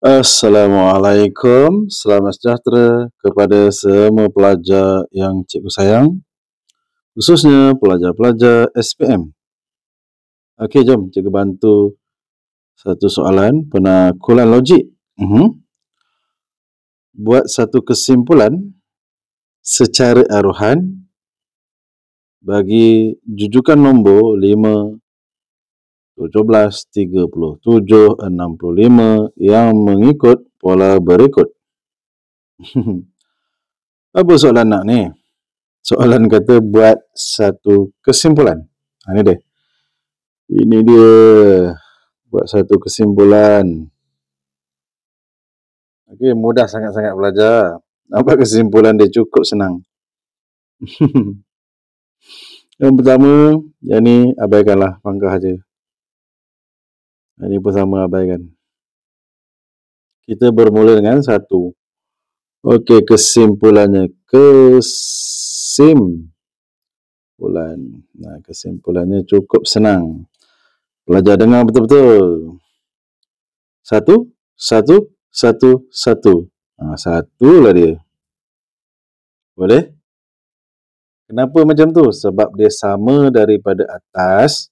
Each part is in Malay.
Assalamualaikum, selamat sejahtera kepada semua pelajar yang cikgu sayang khususnya pelajar-pelajar SPM Ok, jom cikgu bantu satu soalan penakulan logik uhum. Buat satu kesimpulan secara aruhan bagi jujukan nombor 5, 17.37.65 yang mengikut pola berikut. Apa soalan nak ni? Soalan kata buat satu kesimpulan. Ha, ini dia. Ini dia. Buat satu kesimpulan. Okay mudah sangat-sangat belajar. Nampak kesimpulan dia cukup senang. yang pertama, yang ni abaikanlah pangkah aja. Ini pun sama abaikan. Kita bermula dengan satu. Okey, kesimpulannya. Kesimpulan. Nah, kesimpulannya cukup senang. Belajar dengar betul-betul. Satu, satu, satu, satu. Nah, lah dia. Boleh? Kenapa macam tu? Sebab dia sama daripada atas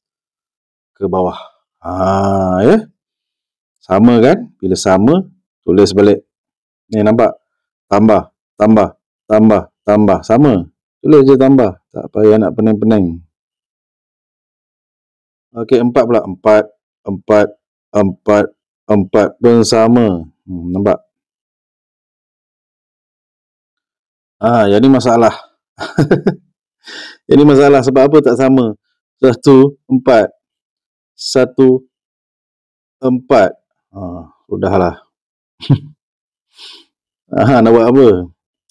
ke bawah. Ha, ya. Sama kan? Bila sama, tulis balik. Ni nampak? Tambah, tambah, tambah, tambah. Sama. Tulis je tambah. Tak payah nak pening-pening. Okey, empat pula. Empat, empat, empat, empat pun sama. Hmm, nampak? Ah, ha, yang ni masalah. ini masalah sebab apa tak sama? Satu, empat satu empat. Ha, sudahlah. Aha, nak buat apa?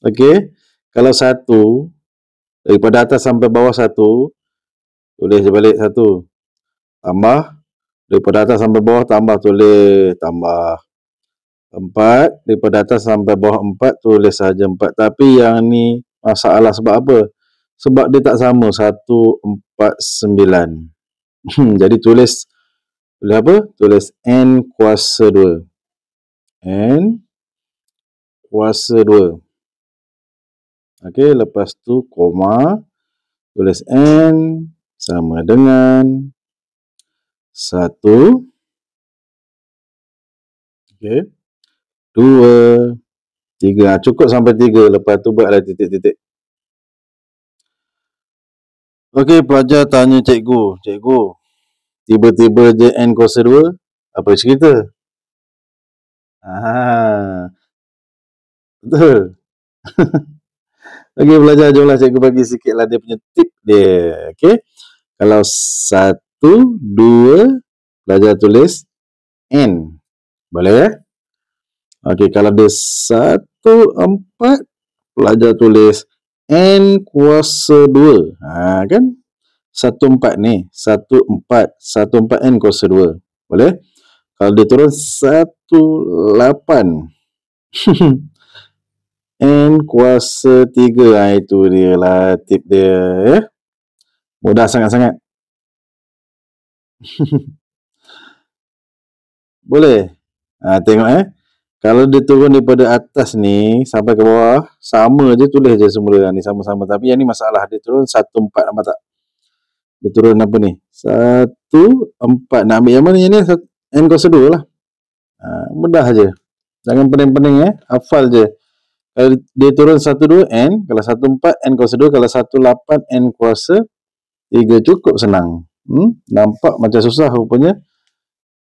Okey. Kalau satu, daripada atas sampai bawah satu, tulis je balik satu. Tambah. Daripada atas sampai bawah, tambah tulis. Tambah. Empat. Daripada atas sampai bawah empat, tulis saja empat. Tapi yang ni masalah sebab apa? Sebab dia tak sama. Satu, empat, Sembilan. Hmm, jadi tulis tulis apa? Tulis N kuasa 2. N kuasa 2. Okey, lepas tu koma. Tulis N sama dengan 1. Okey. 2. 3. Ah, cukup sampai 3. Lepas tu buatlah titik-titik. Okey, pelajar tanya cikgu. Cikgu, tiba-tiba je N kuasa 2 apa cerita Ah. Betul. Okey, belajar jomlah cikgu bagi sikitlah dia punya tip dia. Okey. Kalau satu, dua, belajar tulis N. Boleh ya? Okey, kalau dia satu, empat, belajar tulis N kuasa dua. Ha, kan? satu 14 ni satu empat n kan kuasa dua boleh kalau dia turun lapan n kuasa tiga ha, itu dia lah tip dia ya mudah sangat-sangat boleh ha, tengok eh kalau dia turun daripada atas ni sampai ke bawah sama je tulis je semula ni sama-sama tapi yang ni masalah dia turun 14 nampak tak dia turun apa ni 1,4 nak ambil yang mana yang ni N kos dua lah ha, mudah je jangan pening-pening eh hafal je kalau dia turun dua N kalau satu empat N kos dua, kalau satu lapan N kuasa tiga cukup senang hmm? nampak macam susah rupanya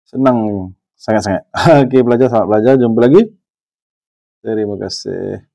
senang sangat-sangat ok belajar selamat belajar jumpa lagi terima kasih